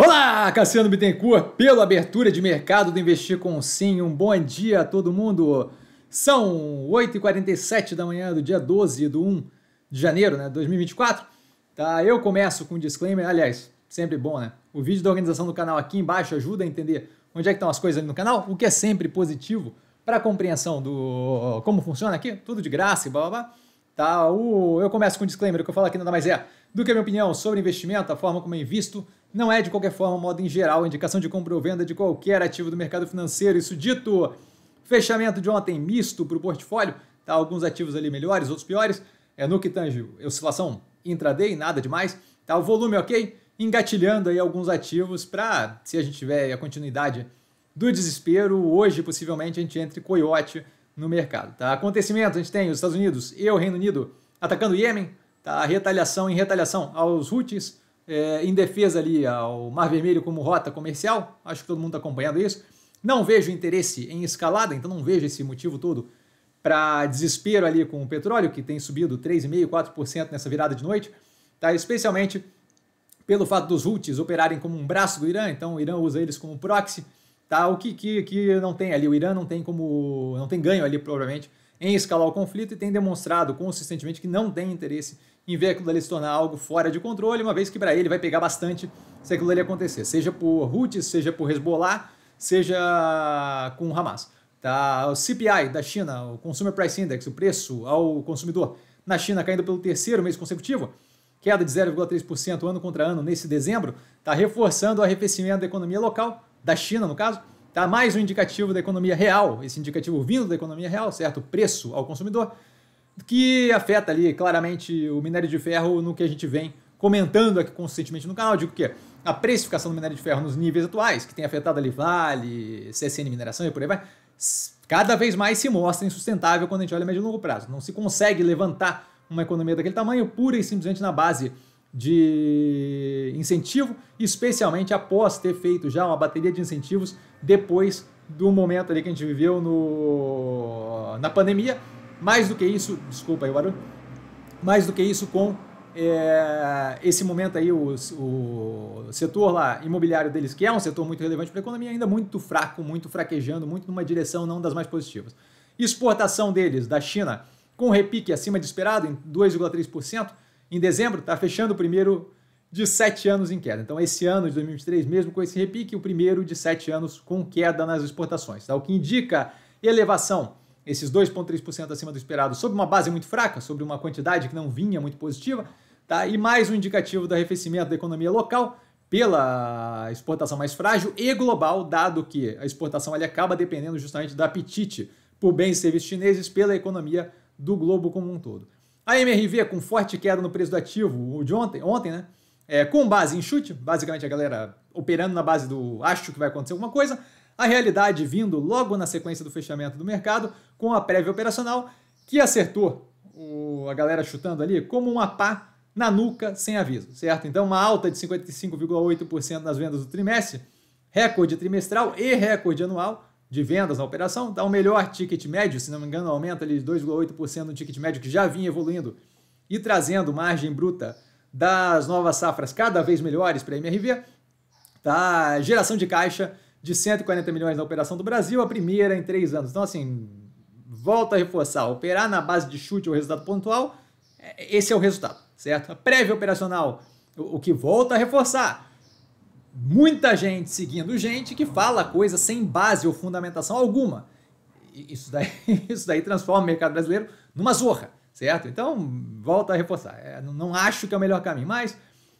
Olá, Cassiano Bittencourt, pela abertura de mercado do Investir com Sim. Um bom dia a todo mundo. São 8h47 da manhã do dia 12 do 1 de janeiro né, 2024. Tá, eu começo com um disclaimer, aliás, sempre bom, né? O vídeo da organização do canal aqui embaixo ajuda a entender onde é que estão as coisas ali no canal, o que é sempre positivo para a compreensão do como funciona aqui, tudo de graça e blá blá blá. Tá, o, eu começo com um disclaimer, o que eu falo aqui nada mais é do que a minha opinião sobre investimento, a forma como eu invisto, não é, de qualquer forma, modo em geral, indicação de compra ou venda de qualquer ativo do mercado financeiro. Isso dito, fechamento de ontem misto para o portfólio. Tá, alguns ativos ali melhores, outros piores. É, no que tange oscilação intraday, nada demais. Tá, o volume ok, engatilhando aí alguns ativos para, se a gente tiver a continuidade do desespero, hoje possivelmente a gente entre coiote no mercado. Tá? Acontecimento, a gente tem os Estados Unidos e o Reino Unido atacando o Iêmen, tá? retaliação em retaliação aos Houthis, é, em defesa ali ao Mar Vermelho como rota comercial, acho que todo mundo está acompanhando isso. Não vejo interesse em escalada, então não vejo esse motivo todo para desespero ali com o petróleo, que tem subido 3,5%, 4% nessa virada de noite, tá? especialmente pelo fato dos Houthis operarem como um braço do Irã, então o Irã usa eles como proxy, tá? o que, que, que não tem ali, o Irã não tem como não tem ganho ali provavelmente em escalar o conflito e tem demonstrado consistentemente que não tem interesse em ver aquilo ali se tornar algo fora de controle, uma vez que para ele vai pegar bastante se aquilo ali acontecer, seja por Houthis, seja por Hezbollah, seja com Hamas. Tá? O CPI da China, o Consumer Price Index, o preço ao consumidor na China caindo pelo terceiro mês consecutivo, queda de 0,3% ano contra ano nesse dezembro, está reforçando o arrefecimento da economia local, da China no caso, está mais um indicativo da economia real, esse indicativo vindo da economia real, certo? Preço ao consumidor, que afeta ali claramente o minério de ferro no que a gente vem comentando aqui consistentemente no canal. digo que a precificação do minério de ferro nos níveis atuais, que tem afetado ali Vale, CSN Mineração e por aí vai, cada vez mais se mostra insustentável quando a gente olha a médio e longo prazo. Não se consegue levantar uma economia daquele tamanho pura e simplesmente na base de incentivo, especialmente após ter feito já uma bateria de incentivos depois do momento ali que a gente viveu no, na pandemia, mais do que isso, desculpa aí o barulho, mais do que isso com é, esse momento aí, o, o, setor lá imobiliário deles, que é um setor muito relevante para a economia, ainda muito fraco, muito fraquejando, muito numa direção não das mais positivas. Exportação deles da China com repique acima de esperado, em 2,3%, em dezembro, está fechando o primeiro de sete anos em queda. Então, esse ano de 2023, mesmo com esse repique, o primeiro de sete anos com queda nas exportações, tá? o que indica elevação esses 2,3% acima do esperado, sobre uma base muito fraca, sobre uma quantidade que não vinha muito positiva, tá? e mais um indicativo do arrefecimento da economia local pela exportação mais frágil e global, dado que a exportação ali acaba dependendo justamente do apetite por bens e serviços chineses pela economia do globo como um todo. A MRV com forte queda no preço do ativo de ontem, ontem né? É, com base em chute, basicamente a galera operando na base do acho que vai acontecer alguma coisa, a realidade vindo logo na sequência do fechamento do mercado, com a prévia operacional, que acertou o, a galera chutando ali como uma pá na nuca sem aviso, certo? Então, uma alta de 55,8% nas vendas do trimestre, recorde trimestral e recorde anual de vendas na operação, dá um melhor ticket médio, se não me engano, aumenta ali de 2,8% no ticket médio que já vinha evoluindo e trazendo margem bruta das novas safras cada vez melhores para a MRV, tá? Geração de caixa de 140 milhões na operação do Brasil, a primeira em três anos. Então, assim, volta a reforçar, operar na base de chute é ou resultado pontual, é, esse é o resultado, certo? A prévia operacional, o que volta a reforçar. Muita gente seguindo gente que fala coisa sem base ou fundamentação alguma. Isso daí, isso daí transforma o mercado brasileiro numa zorra, certo? Então, volta a reforçar. É, não acho que é o melhor caminho, mas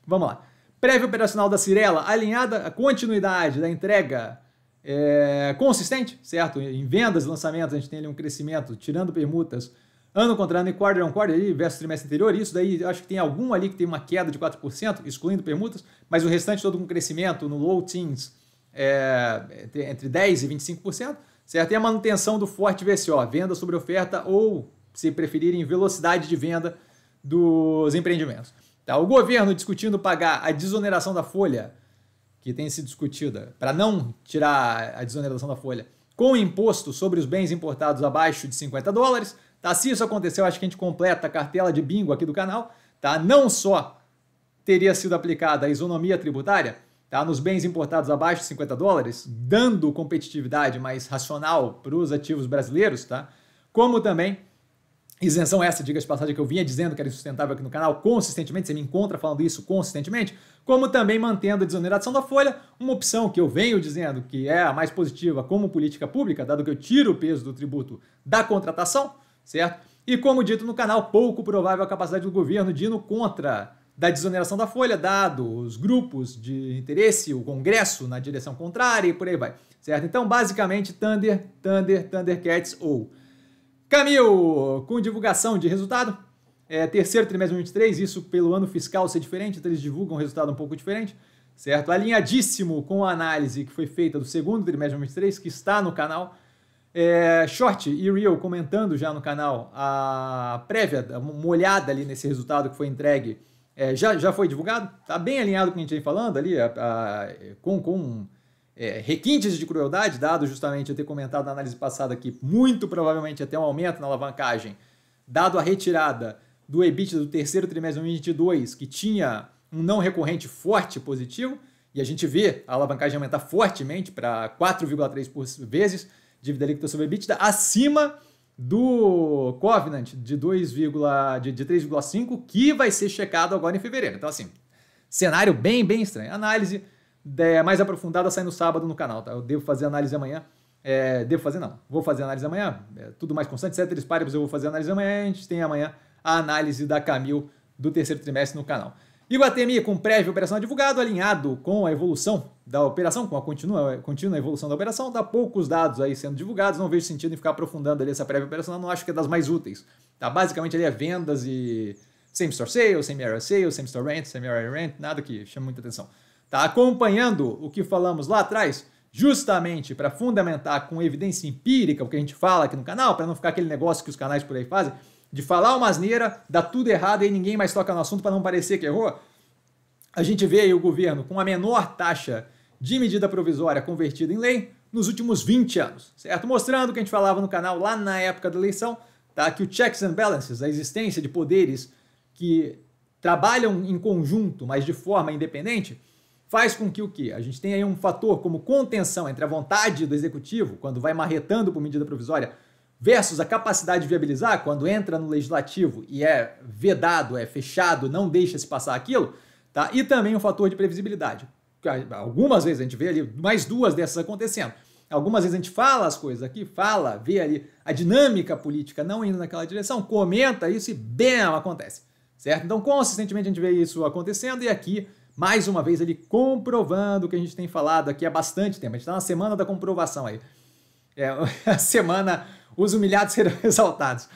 vamos lá. Prévia operacional da Cirela, alinhada à continuidade da entrega é, consistente, certo? Em vendas e lançamentos, a gente tem ali um crescimento, tirando permutas, ano contra ano e quarter on quarter ali, versus trimestre anterior. Isso daí, acho que tem algum ali que tem uma queda de 4%, excluindo permutas, mas o restante todo com crescimento no low teens, é, entre 10% e 25%, certo? E a manutenção do forte VSO, venda sobre oferta ou, se preferirem, velocidade de venda dos empreendimentos. Tá? O governo discutindo pagar a desoneração da folha, que tem sido discutida, para não tirar a desoneração da folha, com imposto sobre os bens importados abaixo de 50 dólares. Tá? Se isso aconteceu, acho que a gente completa a cartela de bingo aqui do canal. Tá? Não só teria sido aplicada a isonomia tributária tá? nos bens importados abaixo de 50 dólares, dando competitividade mais racional para os ativos brasileiros, tá? como também Isenção essa, diga de passagem, que eu vinha dizendo que era insustentável aqui no canal consistentemente, você me encontra falando isso consistentemente, como também mantendo a desoneração da folha, uma opção que eu venho dizendo que é a mais positiva como política pública, dado que eu tiro o peso do tributo da contratação, certo? E como dito no canal, pouco provável a capacidade do governo de ir no contra da desoneração da folha, dado os grupos de interesse, o Congresso na direção contrária e por aí vai, certo? Então, basicamente, Thunder, Thunder, Thundercats ou Camil, com divulgação de resultado, é, terceiro trimestre de 2023, isso pelo ano fiscal ser diferente, então eles divulgam um resultado um pouco diferente, certo? Alinhadíssimo com a análise que foi feita do segundo trimestre de 2023, que está no canal. É, Short e Real comentando já no canal a prévia, uma olhada ali nesse resultado que foi entregue, é, já, já foi divulgado, tá bem alinhado com o que a gente vem falando ali, a, a, com, com é, requintes de crueldade, dado justamente eu ter comentado na análise passada que muito provavelmente até um aumento na alavancagem, dado a retirada do EBITDA do terceiro trimestre de 2022, que tinha um não recorrente forte positivo, e a gente vê a alavancagem aumentar fortemente para 4,3 vezes dívida líquida sobre EBITDA, acima do Covenant de 2, de, de 3,5, que vai ser checado agora em fevereiro. Então, assim, cenário bem, bem estranho. Análise é mais aprofundada sai no sábado no canal, tá? Eu devo fazer análise amanhã. É, devo fazer, não. Vou fazer análise amanhã. É, tudo mais constante, Ceteris é Paribus, eu vou fazer análise amanhã. A gente tem amanhã a análise da Camil do terceiro trimestre no canal. Iguatemi, com prévio operação divulgado, alinhado com a evolução da operação, com a contínua, contínua evolução da operação, dá tá poucos dados aí sendo divulgados, não vejo sentido em ficar aprofundando ali essa prévia operacional, não acho que é das mais úteis. Tá? Basicamente ali é vendas e same-store sales, same-area sales, same-store rent, same-area rent, nada que chame muita atenção. Tá acompanhando o que falamos lá atrás? Justamente para fundamentar com evidência empírica o que a gente fala aqui no canal, para não ficar aquele negócio que os canais por aí fazem, de falar uma asneira, dá tudo errado e ninguém mais toca no assunto para não parecer que errou. A gente vê aí o governo com a menor taxa de medida provisória convertida em lei nos últimos 20 anos, certo? Mostrando o que a gente falava no canal lá na época da eleição, tá? Que o checks and balances, a existência de poderes que trabalham em conjunto, mas de forma independente, faz com que o quê? A gente tenha aí um fator como contenção entre a vontade do executivo, quando vai marretando por medida provisória, versus a capacidade de viabilizar, quando entra no legislativo e é vedado, é fechado, não deixa se passar aquilo, tá? E também um fator de previsibilidade. Algumas vezes a gente vê ali mais duas dessas acontecendo. Algumas vezes a gente fala as coisas aqui, fala, vê ali a dinâmica política não indo naquela direção, comenta isso e bem acontece, certo? Então, consistentemente a gente vê isso acontecendo e aqui mais uma vez ele comprovando o que a gente tem falado aqui há bastante tempo. A gente está na semana da comprovação aí. É a semana os humilhados serão exaltados.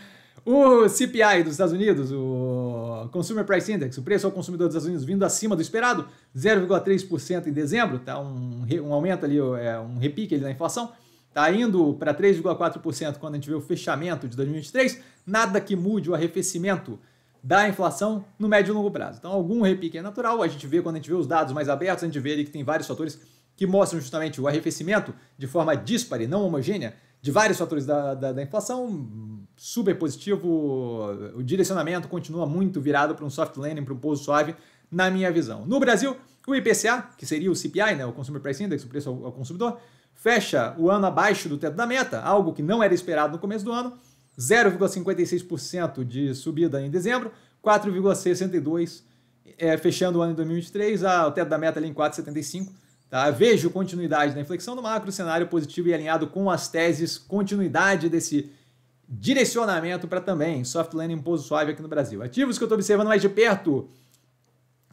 O CPI dos Estados Unidos, o Consumer Price Index, o preço ao consumidor dos Estados Unidos vindo acima do esperado, 0,3% em dezembro, tá um, um aumento ali, é, um repique ali na inflação, tá indo para 3,4% quando a gente vê o fechamento de 2023, nada que mude o arrefecimento da inflação no médio e longo prazo. Então, algum repique é natural, a gente vê quando a gente vê os dados mais abertos, a gente vê ali que tem vários fatores que mostram justamente o arrefecimento de forma dispare, não homogênea, de vários fatores da, da, da inflação, super positivo, o direcionamento continua muito virado para um soft landing, para um pouso suave, na minha visão. No Brasil, o IPCA, que seria o CPI, né, o Consumer Price Index, o preço ao, ao consumidor, fecha o ano abaixo do teto da meta, algo que não era esperado no começo do ano, 0,56% de subida em dezembro, 4,62% é, fechando o ano de 2023, ah, o teto da meta ali em 4,75%. Tá? Vejo continuidade na inflexão do macro, cenário positivo e alinhado com as teses, continuidade desse direcionamento para também soft landing pouso suave aqui no Brasil. Ativos que eu estou observando mais de perto,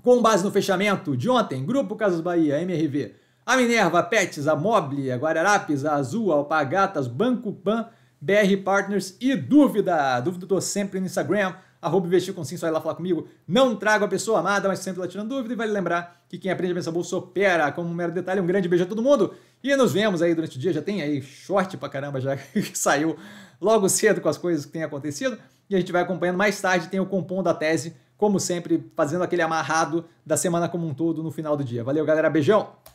com base no fechamento de ontem, Grupo Casas Bahia, MRV, a Minerva, a Pets, a Mobile, a Guararapes, a Azul, a Alpagatas, Banco Pan, BR Partners e dúvida. Dúvida eu tô sempre no Instagram, arroba investir com sim, só ir lá falar comigo. Não trago a pessoa amada, mas sempre lá tirando dúvida. E vale lembrar que quem aprende a pensar bolsa opera. Como um mero detalhe, um grande beijo a todo mundo. E nos vemos aí durante o dia. Já tem aí short pra caramba já que saiu logo cedo com as coisas que têm acontecido. E a gente vai acompanhando mais tarde, tem o compom da tese, como sempre, fazendo aquele amarrado da semana como um todo no final do dia. Valeu, galera. Beijão!